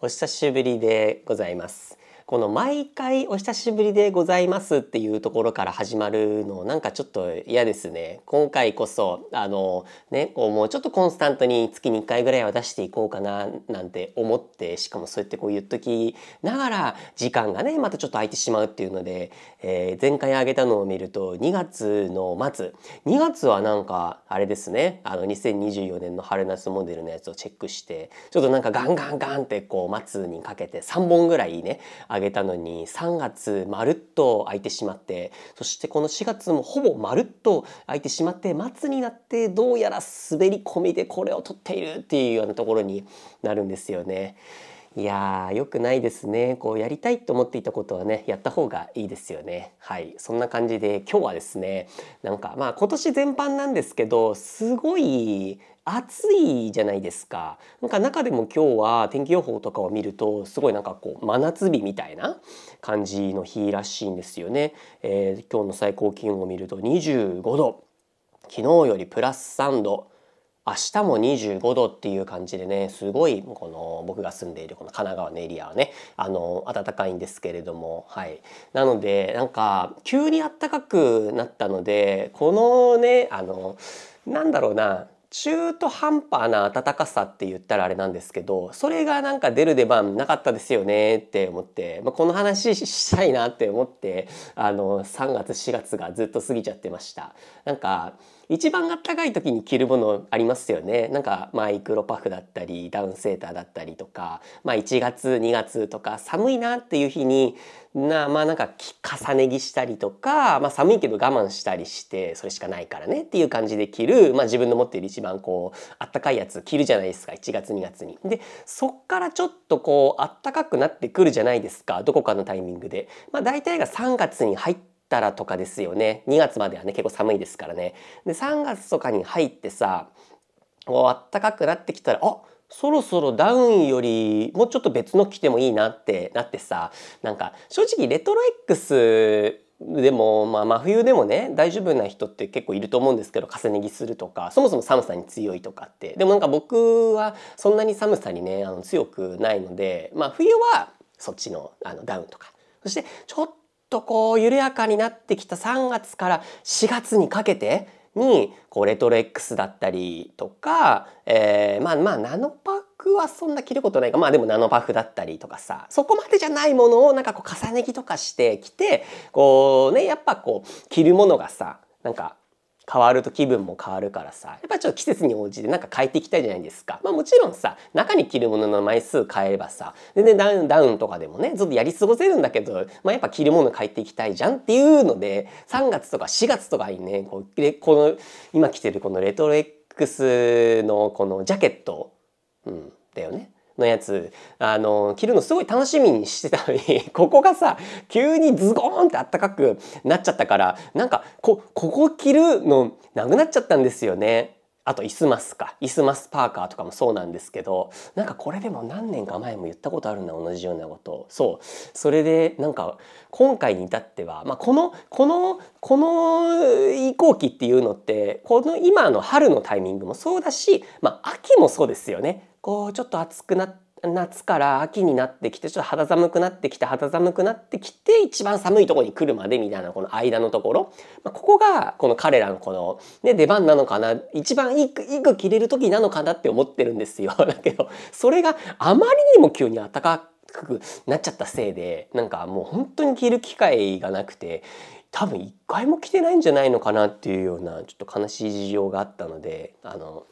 お久しぶりでございますこの「毎回お久しぶりでございます」っていうところから始まるのなんかちょっと嫌ですね。今回こそあのねこうもうちょっとコンスタントに月に1回ぐらいは出していこうかななんて思ってしかもそうやってこう言っときながら時間がねまたちょっと空いてしまうっていうので、えー、前回あげたのを見ると2月の末2月はなんかあれですねあの2024年の春夏モデルのやつをチェックしてちょっとなんかガンガンガンってこう末にかけて3本ぐらいね上上げたのに3月まるっと空いてしまってそしてこの4月もほぼまるっと空いてしまって末になってどうやら滑り込みでこれを取っているっていうようなところになるんですよね。いやー良くないですねこうやりたいと思っていたことはねやった方がいいですよねはいそんな感じで今日はですねなんかまあ今年全般なんですけどすごい暑いじゃないですかなんか中でも今日は天気予報とかを見るとすごいなんかこう真夏日みたいな感じの日らしいんですよね、えー、今日の最高気温を見ると25度昨日よりプラス3度明日も25度っていう感じでねすごいこの僕が住んでいるこの神奈川のエリアはねあの暖かいんですけれどもはいなのでなんか急に暖かくなったのでこのねあのなんだろうな中途半端な暖かさって言ったらあれなんですけどそれがなんか出る出番なかったですよねって思って、まあ、この話したいなって思ってあの3月4月がずっと過ぎちゃってました。なんか一番あったかい時に着るものありますよねなんかマイクロパフだったりダウンセーターだったりとか、まあ、1月2月とか寒いなっていう日になまあなんか重ね着したりとか、まあ、寒いけど我慢したりしてそれしかないからねっていう感じで着る、まあ、自分の持っている一番こうあったかいやつ着るじゃないですか1月2月に。でそっからちょっとこうあったかくなってくるじゃないですかどこかのタイミングで。まあ、大体が3月に入ってたらとかですよね2月まではね結構寒いですからねで3月とかに入ってさあっ暖かくなってきたらあそろそろダウンよりもうちょっと別の着てもいいなってなってさなんか正直レトロ X でも、まあ、真冬でもね大丈夫な人って結構いると思うんですけど重ね着するとかそもそも寒さに強いとかってでもなんか僕はそんなに寒さにねあの強くないので、まあ、冬はそっちのあのダウンとかそしてちょっとこう緩やかになってきた3月から4月にかけてにこうレトロ X だったりとか、えー、まあまあナノパックはそんな着ることないかまあでもナノパフだったりとかさそこまでじゃないものをなんかこう重ね着とかしてきてこうねやっぱこう着るものがさなんか変わると気分も変わるからさやっぱちょっと季節に応じてなんか変えていきたいじゃないですか。まあもちろんさ中に着るものの枚数変えればさ全然ダウンダウンとかでもねずっとやり過ごせるんだけど、まあ、やっぱ着るもの変えていきたいじゃんっていうので3月とか4月とかにねこうこの今着てるこのレトロ X のこのジャケット、うん、だよね。のやつ、あの、着るのすごい楽しみにしてたのに、ここがさ、急にズゴーンってあったかくなっちゃったから、なんか、こ、ここ着るのなくなっちゃったんですよね。あと、イスマスか。イスマスパーカーとかもそうなんですけど、なんかこれでも何年か前も言ったことあるんだ、同じようなこと。そう。それで、なんか、今回に至っては、まあ、この、この、この移行期っていうのって、この今の春のタイミングもそうだし、まあ、秋もそうですよね。こうちょっと暑くなって夏から秋になってきてちょっと肌寒くなってきて肌寒くなってきて一番寒いとこに来るまでみたいなこの間のところ、まあ、ここがこの彼らのこの、ね、出番なのかな一番いくいく着れる時なのかなって思ってるんですよ。だけどそれがあまりにも急に暖かくなっちゃったせいでなんかもう本当に着る機会がなくて多分一回も着てないんじゃないのかなっていうようなちょっと悲しい事情があったのであの。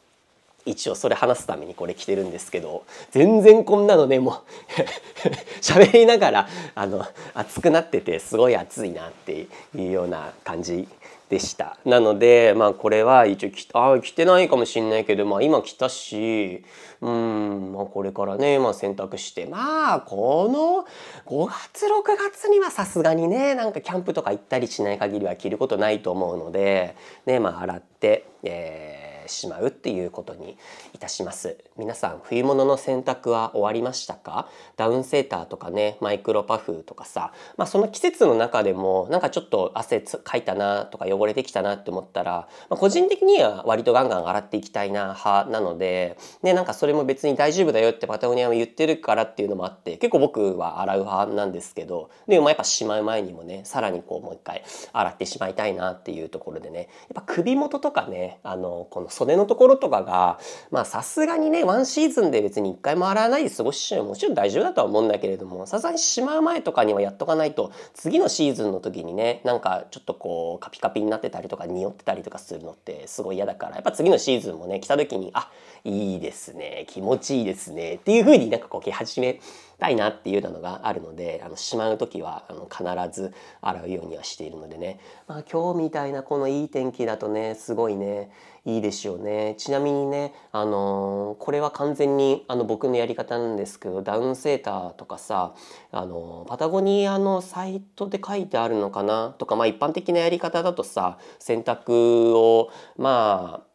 一応それ話すためにこれ着てるんですけど全然こんなのねもう 喋りながらあの熱くなっててすごい暑いなっていうような感じでしたなのでまあこれは一応きあ着てないかもしんないけど、まあ、今着たしうん、まあ、これからね、まあ、洗濯してまあこの5月6月にはさすがにねなんかキャンプとか行ったりしない限りは着ることないと思うのでねまあ洗って、えーしまうっていうことにいたします皆さん冬物の洗濯は終わりましたかダウンセーターとかねマイクロパフとかさまあその季節の中でもなんかちょっと汗かいたなとか汚れてきたなって思ったら、まあ、個人的には割とガンガン洗っていきたいな派なのでねなんかそれも別に大丈夫だよってパタゴニアも言ってるからっていうのもあって結構僕は洗う派なんですけどでもやっぱしまう前にもねさらにこうもう一回洗ってしまいたいなっていうところでねやっぱ首元とかねあのこの袖のところとかがまあさすがにねワンシーズンで別に1回も洗わないで過ごしちゃうもちろん大丈夫だとは思うんだけれどもさすがにしまう前とかにはやっとかないと次のシーズンの時にねなんかちょっとこうカピカピになってたりとか匂ってたりとかするのってすごい嫌だからやっぱ次のシーズンもね来た時にあいいですね気持ちいいですねっていう風になんかこう着始めたいなっていうのがあるのであのしまう時はあの必ず洗うようにはしているのでね、まあ、今日みたいなこのいい天気だとねすごいねいいですよねちなみにね、あのー、これは完全にあの僕のやり方なんですけどダウンセーターとかさ、あのー、パタゴニアのサイトで書いてあるのかなとか、まあ、一般的なやり方だとさ洗濯をまあ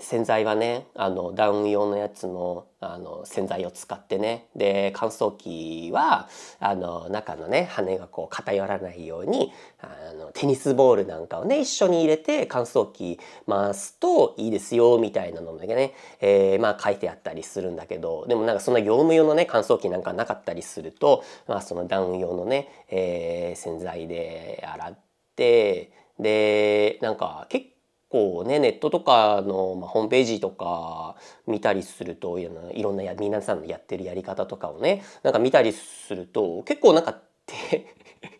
洗剤はねあのダウン用のやつのあの洗剤を使ってねで乾燥機はあの中のね羽がこう偏らないようにあのテニスボールなんかをね一緒に入れて乾燥機回すといいですよみたいなのだけね、えー、まあ書いてあったりするんだけどでもなんかそんな業務用のね乾燥機なんかなかったりすると、まあ、そのダウン用のね、えー、洗剤で洗ってでなんか結構構ねネットとかの、まあ、ホームページとか見たりするといろんなや皆さんのやってるやり方とかをねなんか見たりすると結構なんかて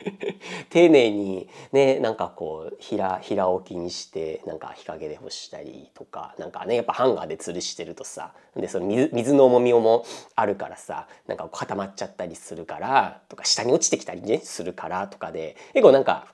丁寧にねなんかこう平平置きにしてなんか日陰で干したりとかなんかねやっぱハンガーで吊るしてるとさでその水水の重みもあるからさなんか固まっちゃったりするからとか下に落ちてきたりねするからとかで結構なんか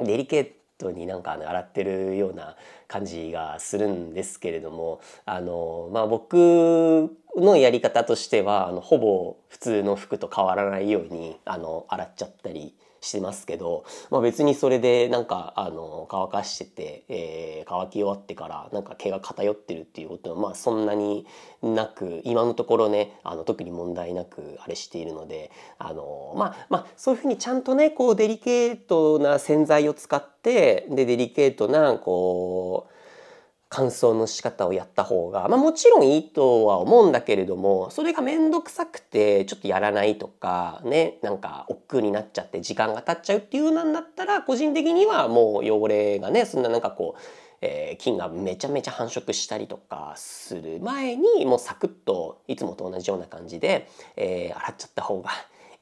デリケートトになんかあの洗ってるような感じがするんですけれどもあの、まあ、僕のやり方としてはあのほぼ普通の服と変わらないようにあの洗っちゃったりしてますけど、まあ、別にそれでなんかあの乾かしてて、えー、乾き終わってからなんか毛が偏ってるっていうことはまあそんなになく今のところねあの特に問題なくあれしているのであのまあまあそういうふうにちゃんとねこうデリケートな洗剤を使ってでデリケートなこう乾燥の仕方をやった方が、まあ、もちろんいいとは思うんだけれどもそれがめんどくさくてちょっとやらないとかねなんか億劫になっちゃって時間が経っちゃうっていうなんだったら個人的にはもう汚れがねそんななんかこう、えー、菌がめちゃめちゃ繁殖したりとかする前にもうサクッといつもと同じような感じで、えー、洗っちゃった方が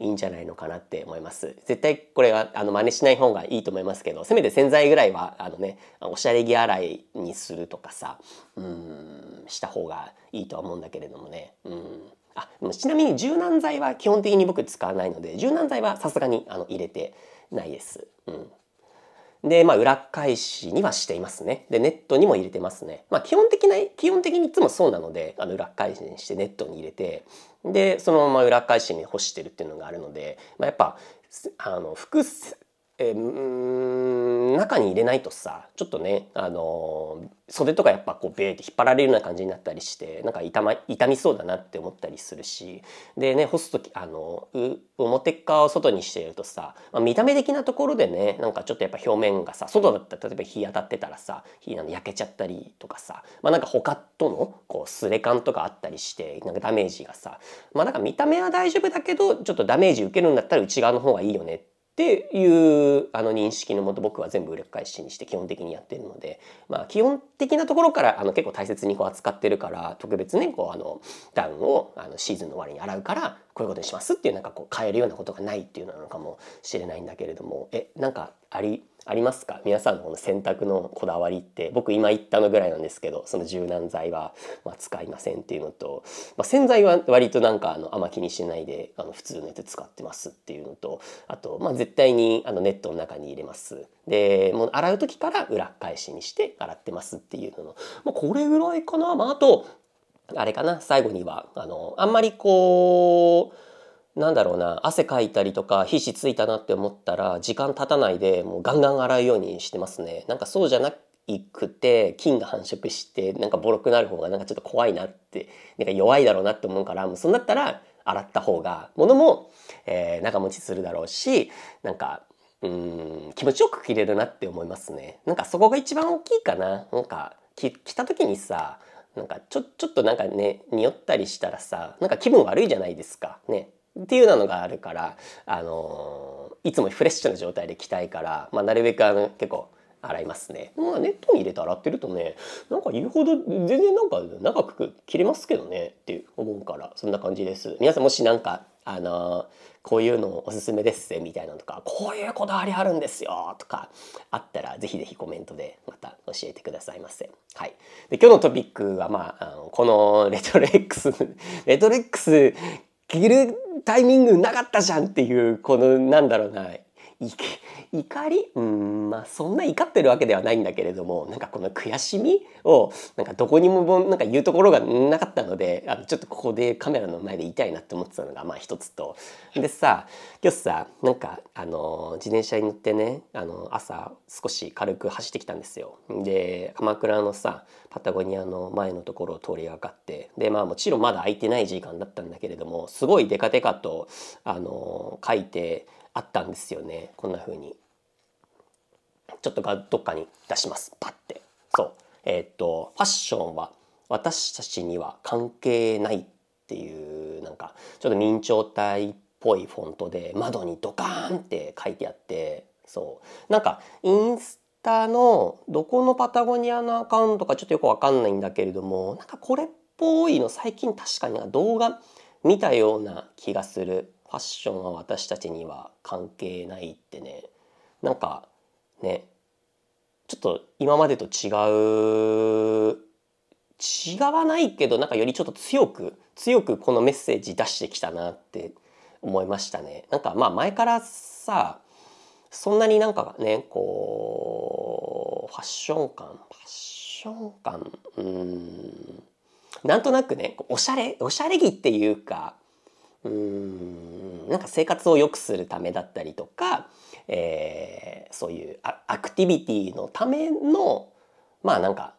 いいんじゃないのかなって思います。絶対これはあの真似しない方がいいと思いますけど、せめて洗剤ぐらいはあのね、おしゃれ着洗いにするとかさ、うん、した方がいいとは思うんだけれどもね。うんあちなみに柔軟剤は基本的に僕使わないので柔軟剤はさすがにあの入れてないです。うんで、まあ、裏返しにはしていますね。で、ネットにも入れてますね。まあ、基本的な、基本的にいつもそうなので、あの、裏返しにしてネットに入れて、で、そのまま裏返しに干してるっていうのがあるので、まあ、やっぱ、あの、複えー、ん中に入れないとさちょっとね、あのー、袖とかやっぱこうベーって引っ張られるような感じになったりしてなんか痛,、ま、痛みそうだなって思ったりするしでね干す時、あのー、表側を外にしているとさ、まあ、見た目的なところでねなんかちょっとやっぱ表面がさ外だったら例えば日当たってたらさ日あの焼けちゃったりとかさ、まあ、なんか他とのこうすれ感とかあったりしてなんかダメージがさ、まあ、なんか見た目は大丈夫だけどちょっとダメージ受けるんだったら内側の方がいいよねってっていうあの認識のもと僕は全部裏返しにして基本的にやってるので、まあ、基本的なところからあの結構大切にこう扱ってるから特別ねこうあのダウンをあのシーズンの終わりに洗うからこういうことにしますっていうなんかこう変えるようなことがないっていうのなのかもしれないんだけれどもえなんかありありますか皆さんのこの洗濯のこだわりって僕今言ったのぐらいなんですけどその柔軟剤はま使いませんっていうのと、まあ、洗剤は割となんかあのあんま気にしないであの普通のやつ使ってますっていうのとあとまあ絶対にあのネットの中に入れます。でもう洗う時から裏返しにして洗ってますっていうのの、まこれぐらいかな、まあ、あとあれかな最後にはあのあんまりこうなんだろうな汗かいたりとか皮脂ついたなって思ったら時間経たないでもうガンガン洗うようにしてますねなんかそうじゃなくて菌が繁殖してなんかボロくなる方がなんかちょっと怖いなってなんか弱いだろうなって思うからもうそんだったら洗った方が物も、えー、長持ちするだろうしなんかうん気持ちよく着れるなって思いますねなんかそこが一番大きいかななんか着た時にさなんかちょちょっとなんかね匂ったりしたらさなんか気分悪いじゃないですかねっていうのがあるから、あのー、いつもフレッシュな状態で着たいから、まあ、なるべくあの結構洗いますね。まあ、ネットに入れて洗ってるとねなんか言うほど全然なんか長く着れますけどねって思うからそんな感じです。皆さんもしなんかあのこういうのおすすめですぜみたいなのとかこういうこだわりあるんですよとかあったらぜひぜひコメントでまた教えてくださいませ。はい、で今日のトピックは、まあ、あのこのレトレックス レトレックス着るタイミングなかったじゃんっていうこのなんだろうな怒りうんまあそんな怒ってるわけではないんだけれどもなんかこの悔しみをなんかどこにもなんか言うところがなかったのであのちょっとここでカメラの前で言いたいなって思ってたのがまあ一つとでさ今日さなんかあの自転車に乗ってねあの朝少し軽く走ってきたんですよ。で鎌倉のさパタゴニアの前のところを通りがかってでまあもちろんまだ空いてない時間だったんだけれどもすごいデカデカとあの書いて。あったんですよねこんな風にちょっとがどっかに出しますパッてそうえー、っとファッションは私たちには関係ないっていうなんかちょっと明朝体っぽいフォントで窓にドカーンって書いてあってそうなんかインスタのどこのパタゴニアのアカウントかちょっとよくわかんないんだけれどもなんかこれっぽいの最近確かに動画見たような気がするファッションは私たちには関係ないってねなんかねちょっと今までと違う違わないけどなんかよりちょっと強く強くこのメッセージ出してきたなって思いましたね。なんかまあ前からさそんなになんかねこうファッション感ファッション感うんなんとなくねおしゃれおしゃれ着っていうかうんなんか生活を良くするためだったりとか、えー、そういうアクティビティのためのまあなんか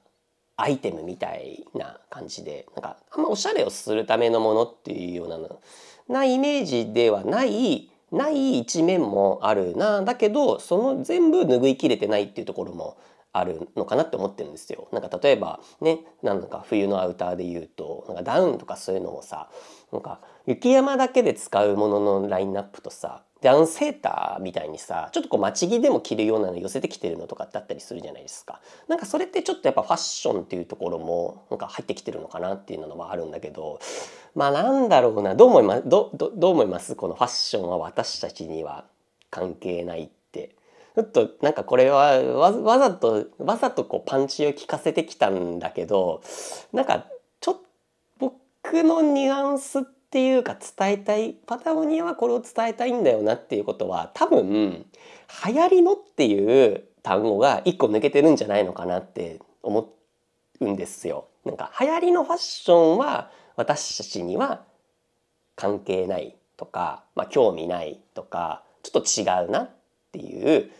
アイテムみたいな感じでなんかあんまおしゃれをするためのものっていうようなのなイメージではないない一面もあるなだけどその全部拭いきれてないっていうところもあるのかなって思ってるんですよ。なんか例えばねなんか冬のアウターで言うとなんかダウンとかそういうのもさなんか雪山だけで使うもののラインナップとさであのセーターみたいにさちょっとこう街ち着でも着るようなの寄せてきてるのとかってあったりするじゃないですかなんかそれってちょっとやっぱファッションっていうところもなんか入ってきてるのかなっていうのはあるんだけどまあなんだろうなどう思いますどどどう思いますこのファッションは私たちには関係ないってちょっとなんかこれはわわざとわざとこうパンチを効かせてきたんだけどなんかちょっと僕のニュアンスってっていうか伝えたいパタゴニアはこれを伝えたいんだよなっていうことは多分流行りのっていう単語が一個抜けてるんじゃないのかなって思うんですよ。なんか流行りのファッションは私たちには関係ないとか、まあ、興味ないとかちょっと違うなっていう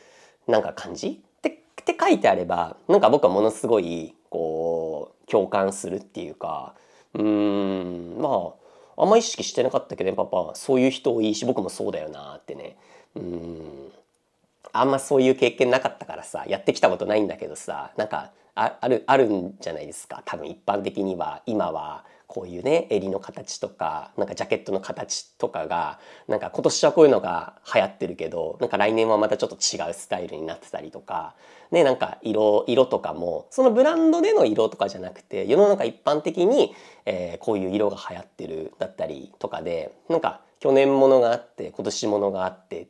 なんか感じってって書いてあればなんか僕はものすごいこう共感するっていうかうーんまああんま意識してなかったけどねパパそういう人多いし僕もそうだよなってねうんあんまそういう経験なかったからさやってきたことないんだけどさなんかあるあるんじゃないですか多分一般的には今はこういうね襟の形とかなんかジャケットの形とかがなんか今年はこういうのが流行ってるけどなんか来年はまたちょっと違うスタイルになってたりとかねなんか色色とかもそのブランドでの色とかじゃなくて世の中一般的に、えー、こういう色が流行ってるだったりとかでなんか去年ものがあって今年ものがあって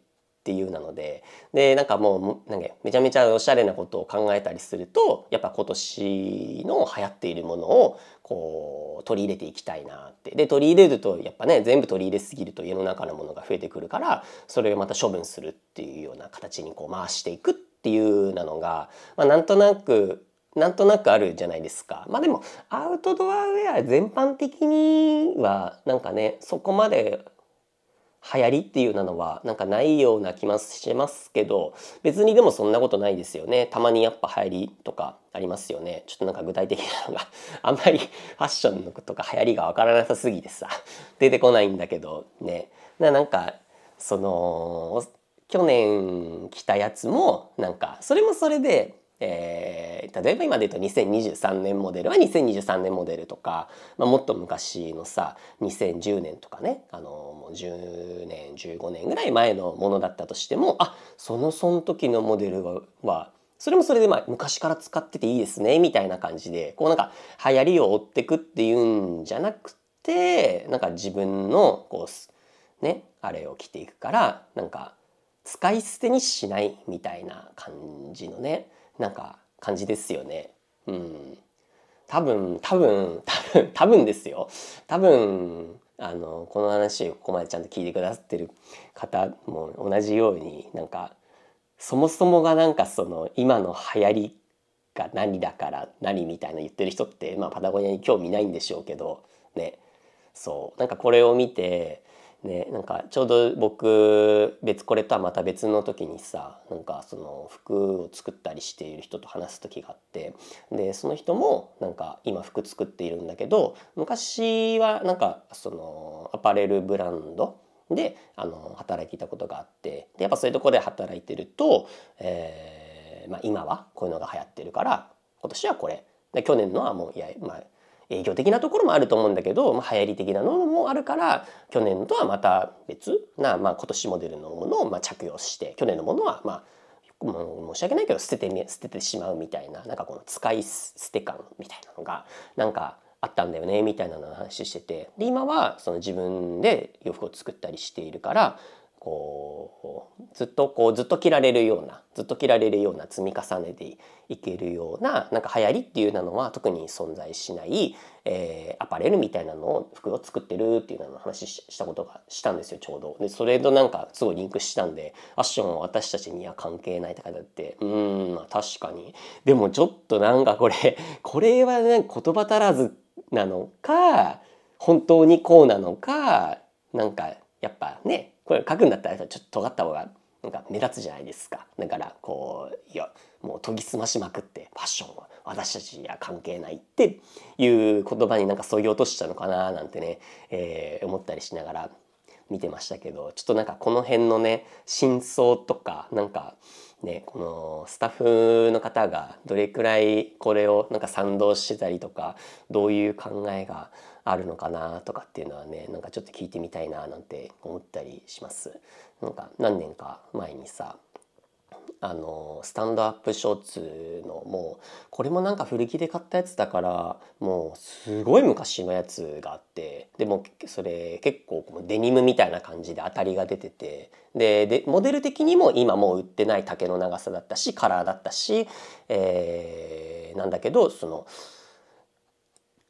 っていうなのででなんかもうなんかめちゃめちゃおしゃれなことを考えたりするとやっぱ今年の流行っているものをこう取り入れていきたいなってで取り入れるとやっぱね全部取り入れすぎると家の中のものが増えてくるからそれをまた処分するっていうような形にこう回していくっていうなのが、まあ、なんとなくなんとなくあるじゃないですか。まあでもアウトドアウェア全般的にはなんかねそこまで流行りっていうなのはなんかないような気もしますけど別にでもそんなことないですよねたまにやっぱ流行りとかありますよねちょっとなんか具体的なのが あんまりファッションのことか流行りがわからなさすぎてさ出てこないんだけどねなんかその去年着たやつもなんかそれもそれでえー、例えば今で言うと2023年モデルは2023年モデルとか、まあ、もっと昔のさ2010年とかねあのもう10年15年ぐらい前のものだったとしてもあそのその時のモデルはそれもそれでまあ昔から使ってていいですねみたいな感じでこうなんか流行りを追ってくっていうんじゃなくてなんか自分のこうねあれを着ていくからなんか使い捨てにしないみたいな感じのねなんか感じですよね。うん。多分、多分、多分、多分ですよ。多分、あの、この話をここまでちゃんと聞いてくださってる方も同じように、なんか、そもそもがなんかその、今の流行りが何だから何みたいな言ってる人って、まあ、パタゴニアに興味ないんでしょうけど、ね。そう。なんかこれを見て、ね、なんかちょうど僕別これとはまた別の時にさなんかその服を作ったりしている人と話す時があってでその人もなんか今服作っているんだけど昔はなんかそのアパレルブランドであの働いていたことがあってでやっぱそういうとこで働いてると、えーまあ、今はこういうのが流行ってるから今年はこれで去年のはもういやまあ営業的なところもあると思うんだけど、まあ、流行り的なのもあるから去年とはまた別な、まあ、今年モデルのものをま着用して去年のものはまあもう申し訳ないけど捨ててみ捨ててしまうみたいななんかこの使い捨て感みたいなのがなんかあったんだよねみたいなの話しててで今はその自分で洋服を作ったりしているからこうずっとこうずっと着られるようなずっと着られるような積み重ねていけるようななんか流行りっていうのは特に存在しない、えー、アパレルみたいなのを服を作ってるっていうのの話したことがしたんですよちょうど。でそれとなんかすごいリンクしたんでファッションは私たちには関係ないとかだってうんまあ確かにでもちょっとなんかこれ これはね言葉足らずなのか本当にこうなのかなんかやっぱねこれ書くんだったらちょっと尖った方がなんか目立つじゃないですかだからこういやもう研ぎ澄ましまくってファッションは私たちには関係ないっていう言葉になんかそぎ落としちゃうのかななんてね、えー、思ったりしながら見てましたけどちょっとなんかこの辺のね真相とかなんかねこのスタッフの方がどれくらいこれをなんか賛同してたりとかどういう考えがあるのかなとかっていうのはねなんかちょっと聞いてみたいななんて思ったりします。なんか何年か前にさあのスタンドアップショーツのもうこれもなんか古着で買ったやつだからもうすごい昔のやつがあってでもそれ結構デニムみたいな感じで当たりが出ててでモデル的にも今もう売ってない丈の長さだったしカラーだったし、えー、なんだけどその。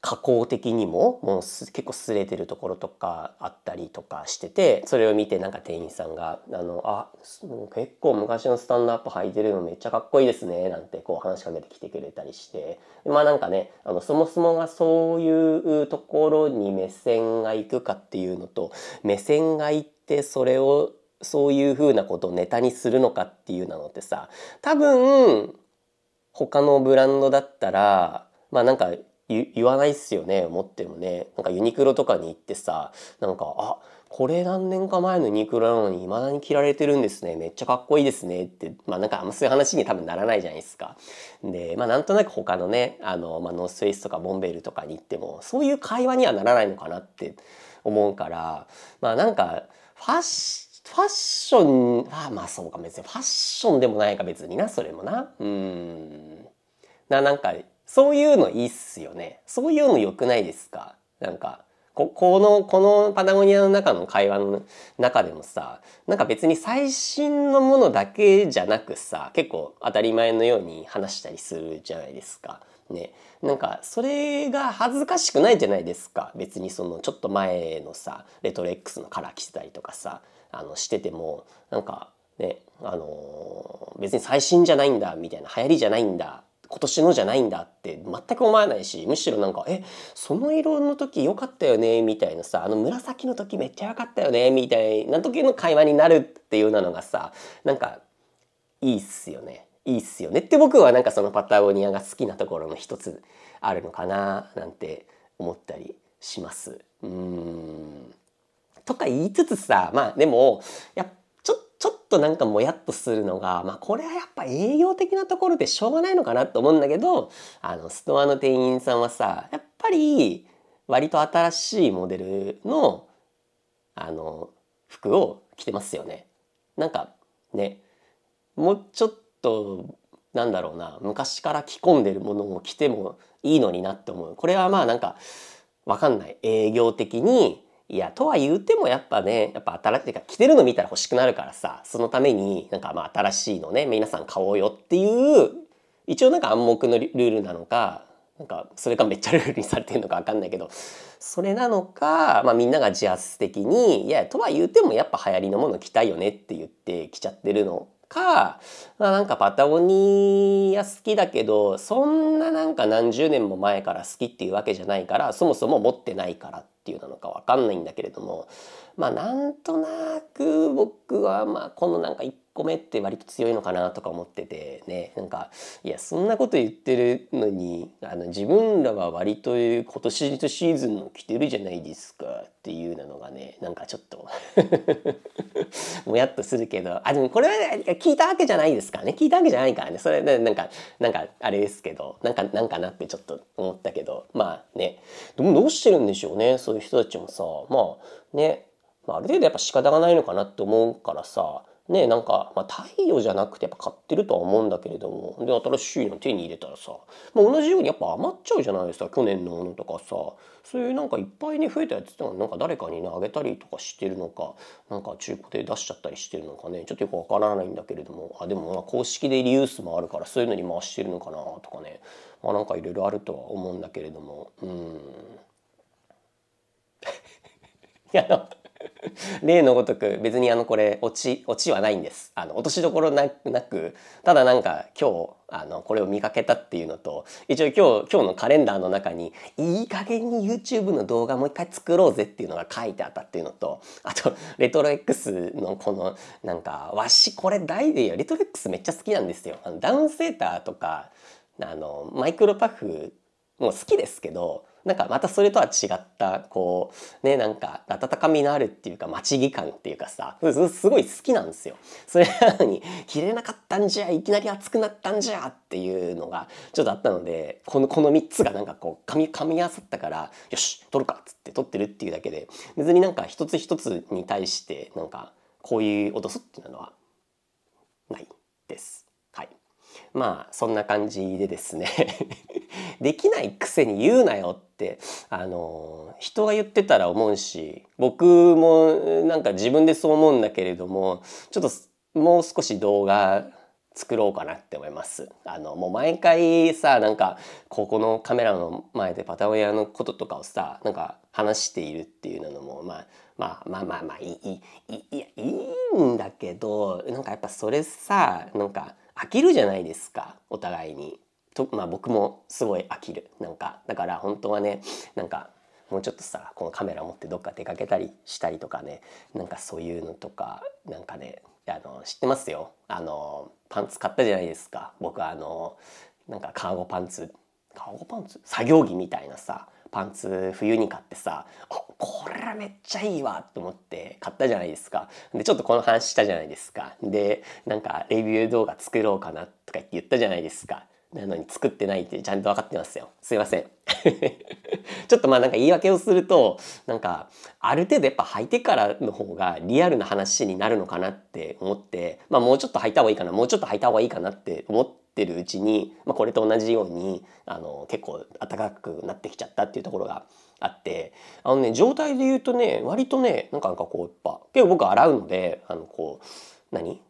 加工的にももう結構擦れてるところとかあったりとかしててそれを見てなんか店員さんが「あのあ結構昔のスタンドアップ履いてるのめっちゃかっこいいですね」なんてこう話しかけてきてくれたりしてまあなんかねあのそもそもがそういうところに目線がいくかっていうのと目線がいってそれをそういうふうなことをネタにするのかっていうなのってさ多分他のブランドだったらまあなんか言わないっすよね思ってもねなんかユニクロとかに行ってさなんかあこれ何年か前のユニクロなのに未だに着られてるんですねめっちゃかっこいいですねってまあなんかあんまそういう話に多分ならないじゃないですか。でまあなんとなく他のねあの、まあ、ノースフェイスとかボンベルとかに行ってもそういう会話にはならないのかなって思うからまあなんかファッシファッションあまあそうか別にファッションでもないか別になそれもなうんななんかそういうのいいっすよね。そういうの良くないですかなんか、こ、この、このパタゴニアの中の会話の中でもさ、なんか別に最新のものだけじゃなくさ、結構当たり前のように話したりするじゃないですか。ね。なんか、それが恥ずかしくないじゃないですか。別にその、ちょっと前のさ、レトレックスのカラー着てたりとかさ、あの、してても、なんか、ね、あのー、別に最新じゃないんだ、みたいな、流行りじゃないんだ、今年のじゃないんだって全く思わないしむしろなんか「えその色の時良かったよね」みたいなさ「あの紫の時めっちゃ良かったよね」みたいな時の会話になるっていうなのがさなんかいいっすよねいいっすよねって僕はなんかそのパタゴニアが好きなところの一つあるのかななんて思ったりします。うんとか言いつつさまあでもやっとなんかもやっとするのが、まあ、これはやっぱ営業的なところでしょうがないのかなと思うんだけどあのストアの店員さんはさやっぱり割と新しいモデルのあの服を着てますよね。なんかねもうちょっとなんだろうな昔から着込んでるものを着てもいいのになって思うこれはまあなんかわかんない営業的にいや、とは言うてもやっぱね、やっぱ新しい、か着てるの見たら欲しくなるからさ、そのためになんかまあ新しいのね、皆さん買おうよっていう、一応なんか暗黙のルールなのか、なんかそれがめっちゃルールにされてるのかわかんないけど、それなのか、まあみんなが自発的に、いや、とは言うてもやっぱ流行りのもの着たいよねって言って着ちゃってるのか、まあ、なんかパタゴニア好きだけどそんななんか何十年も前から好きっていうわけじゃないからそもそも持ってないからっていうなのかわかんないんだけれどもまあなんとなく僕はまあこのなんか一個目って割と強いのかなとか思っててねなんかいやそんなこと言ってるのにあの自分らは割と今年のシーズンの着てるじゃないですかっていうのがねなんかちょっと もやっとするけどあでもこれは、聞いたわけじゃないですからね聞いたわけじゃないからねそれなんかなんかあれですけどなんかなんかなってちょっと思ったけどまあねどどうしてるんでしょうねそういう人たちもさまあね、まあ、ある程度やっぱ仕方がないのかなって思うからさねなんか、まあ、太陽じゃなくてやっぱ買ってるとは思うんだけれどもで新しいの手に入れたらさ、まあ、同じようにやっぱ余っちゃうじゃないですか去年のものとかさそういうなんかいっぱいに増えたやつってのはなんか誰かにねあげたりとかしてるのかなんか中古で出しちゃったりしてるのかねちょっとよくわからないんだけれどもあでもまあ公式でリユースもあるからそういうのに回してるのかなとかねまあなんかいろいろあるとは思うんだけれどもうん。いや 例のごとく別にあのこれ落ち落ちはないんですあの落としどころなくただなんか今日あのこれを見かけたっていうのと一応今日今日のカレンダーの中にいい加減に YouTube の動画もう一回作ろうぜっていうのが書いてあったっていうのとあとレトロ X のこのなんかわしこれ大でレトロ X めっちゃ好きなんですよあのダウンセーターとかあのマイクロパフも好きですけどなんかまたそれとは違ったこうねなんか温かみのあるっていうか待ち感っていうかさすごい好きなんですよ。それなのに切れなかったんじゃいきなり熱くなったんじゃっていうのがちょっとあったのでこのこの3つがなんかこうかみみ合わさったからよし取るかっつって取ってるっていうだけで別になんか一つ一つに対してなんかこういう音すっていうのはないです。まあそんな感じでですね できないくせに言うなよってあの人が言ってたら思うし僕もなんか自分でそう思うんだけれどもちょっともう少し動画作ろうかなって思います。あの、もう毎回さ、なんか、ここのカメラの前でパタゴニアのこととかをさ、なんか話しているっていうのも、まあ、まあまあまあまあ、いい、いい、いいんだけど、なんかやっぱそれさ、なんか、飽きるじゃないですかお互いに。とまあ僕もすごい飽きるなんかだから本当はねなんかもうちょっとさこのカメラ持ってどっか出かけたりしたりとかねなんかそういうのとかなんかねあの知ってますよあのパンツ買ったじゃないですか僕あのなんかカーゴパンツカーゴパンツ作業着みたいなさパンツ冬に買ってさこれはめっちゃいいわと思って買ったじゃないですかでちょっとこの話したじゃないですかでなんかレビュー動画作ろうかなとか言って言ったじゃないですかなのに作ってないってちゃんと分かってますよ。すいません。ちょっとまあなんか言い訳をすると、なんかある程度やっぱ履いてからの方がリアルな話になるのかなって思って、まあもうちょっと履いた方がいいかな、もうちょっと履いた方がいいかなって思ってるうちに、まあこれと同じように、あの結構暖かくなってきちゃったっていうところがあって、あのね、状態で言うとね、割とね、なんかこうやっぱ、結構僕洗うので、あのこう、何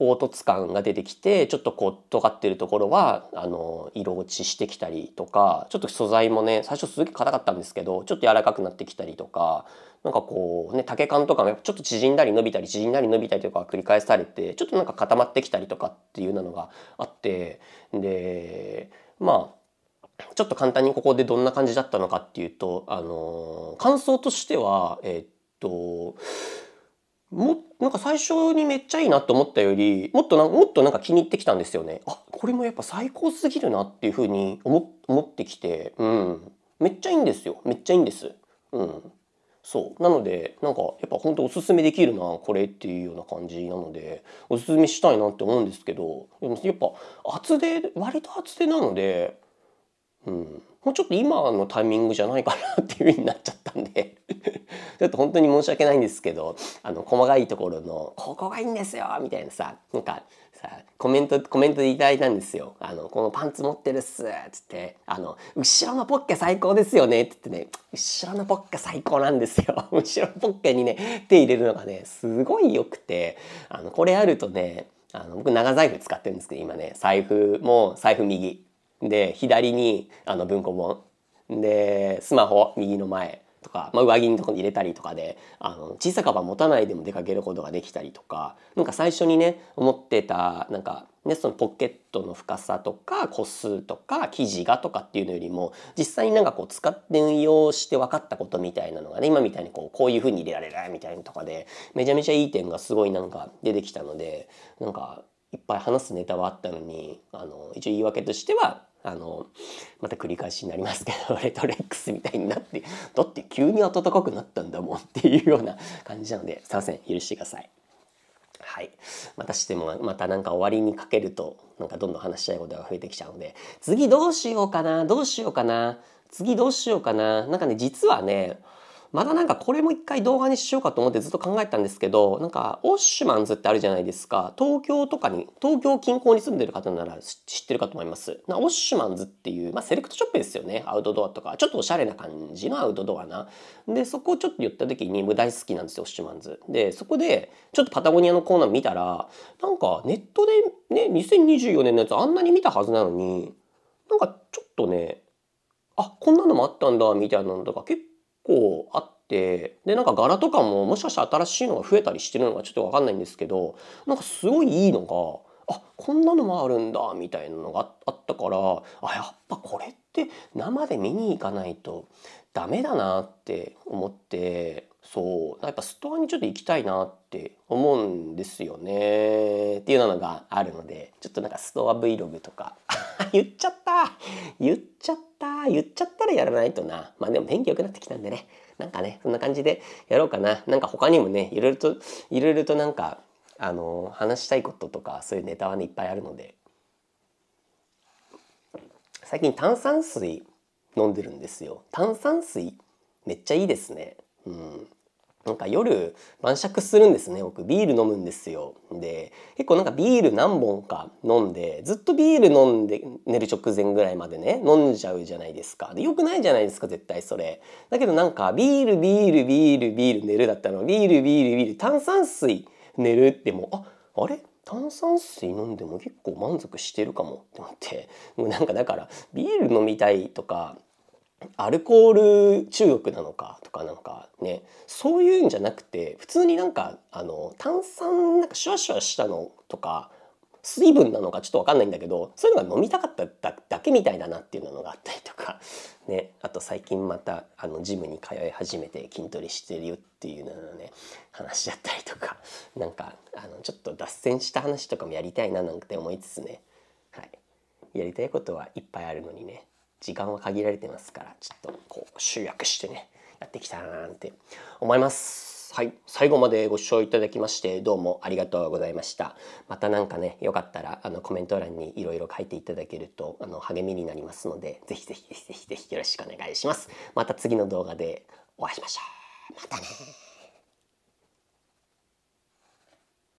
凹凸感が出てきてちょっとこう尖ってるところはあの色落ちしてきたりとかちょっと素材もね最初すげえ硬かったんですけどちょっと柔らかくなってきたりとかなんかこうね竹感とかもちょっと縮んだり伸びたり縮んだり伸びたりとか繰り返されてちょっとなんか固まってきたりとかっていうのがあってでまあちょっと簡単にここでどんな感じだったのかっていうと、あの感想としては、えー、っと、もっなんか最初にめっちゃいいなと思ったより、もっとな、もっとなんか気に入ってきたんですよね。あ、これもやっぱ最高すぎるなっていうふうに思思ってきて、うん。めっちゃいいんですよ。めっちゃいいんです。うん。そう。なので、なんか、やっぱ本当おすすめできるな、これっていうような感じなので、おすすめしたいなって思うんですけど、でもやっぱ、厚手、割と厚手なので、うん。もうちょっと今のタイミングじゃないかなっていう風になっちゃったんでちょっと本当に申し訳ないんですけどあの細かいところの「ここがいいんですよ」みたいなさなんかさコメントコメントでいただいたんですよ「あのこのパンツ持ってるっす」っつってあの「後ろのポッケ最高ですよね」って言ってね後ろのポッケ最高なんですよ 後ろポッケにね手入れるのがねすごい良くてあのこれあるとねあの僕長財布使ってるんですけど今ね財布も財布右で左にあの文庫本でスマホ右の前とか、まあ、上着のとこに入れたりとかであの小さかば持たないでも出かけることができたりとかなんか最初にね思ってたなんか、ね、そのポケットの深さとか個数とか生地がとかっていうのよりも実際になんかこう使って運用して分かったことみたいなのがね今みたいにこうこういうふうに入れられないみたいなとかでめちゃめちゃいい点がすごいなんか出てきたのでなんかいっぱい話すネタはあったのにあの一応言い訳としてはあのまた繰り返しになりますけど レトレックスみたいになってだって急に暖かくなったんだもんっていうような感じなのですいません許してください。はい、またしてもまたなんか終わりにかけるとなんかどんどん話したいことが増えてきちゃうので次どうしようかなどうしようかな次どうしようかななんかね実はねまたなんかこれも一回動画にしようかと思ってずっと考えたんですけど、なんか、オッシュマンズってあるじゃないですか。東京とかに、東京近郊に住んでる方なら知ってるかと思います。なオッシュマンズっていう、まあ、セレクトショップですよね。アウトドアとか。ちょっとおしゃれな感じのアウトドアな。で、そこをちょっと言った時に、もう大好きなんですよ、オッシュマンズ。で、そこで、ちょっとパタゴニアのコーナー見たら、なんかネットでね、2024年のやつあんなに見たはずなのに、なんかちょっとね、あこんなのもあったんだみたいなのとか結構あって、で、なんか柄とかももしかしたら新しいのが増えたりしてるのかちょっとわかんないんですけど、なんかすごいいいのが、あこんなのもあるんだみたいなのがあったからあやっぱこれって生で見に行かないとダメだなって思ってそうやっぱストアにちょっと行きたいなって思うんですよねっていうのがあるのでちょっとなんかストア Vlog とか 言っちゃった言っちゃった言っちゃったらやらないとな。まあでも天気良くなってきたんでね。なんかね、そんな感じでやろうかな。なんか他にもね、いろいろと、いろいろとなんか、あの、話したいこととか、そういうネタはね、いっぱいあるので。最近炭酸水飲んでるんですよ。炭酸水めっちゃいいですね。うん。なんか夜晩酌するんですね僕ビール飲むんですよで結構なんかビール何本か飲んでずっとビール飲んで寝る直前ぐらいまでね飲んじゃうじゃないですかでよくないじゃないですか絶対それだけどなんかビールビールビールビール寝るだったのビールビールビール炭酸水寝るってもうああれ炭酸水飲んでも結構満足してるかもって思ってもうなんかだからビール飲みたいとかアルコール中毒なのかとかなかねそういうんじゃなくて普通になんかあの炭酸なんかシュワシュワしたのとか水分なのかちょっと分かんないんだけどそういうのが飲みたかっただけみたいだなっていうのがあったりとか、ね、あと最近またあのジムに通い始めて筋トレしてるよっていうののね話だったりとかなんかあのちょっと脱線した話とかもやりたいななんて思いつつね、はい、やりたいことはいっぱいあるのにね時間は限られてますからちょっとこう集約してねやってきたいななんて思います。はい、最後までご視聴いただきましてどうもありがとうございました。また何かねよかったらあのコメント欄にいろいろ書いていただけるとあの励みになりますのでぜひぜひぜひぜひよろしくお願いします。また次の動画でお会いしましょう。またね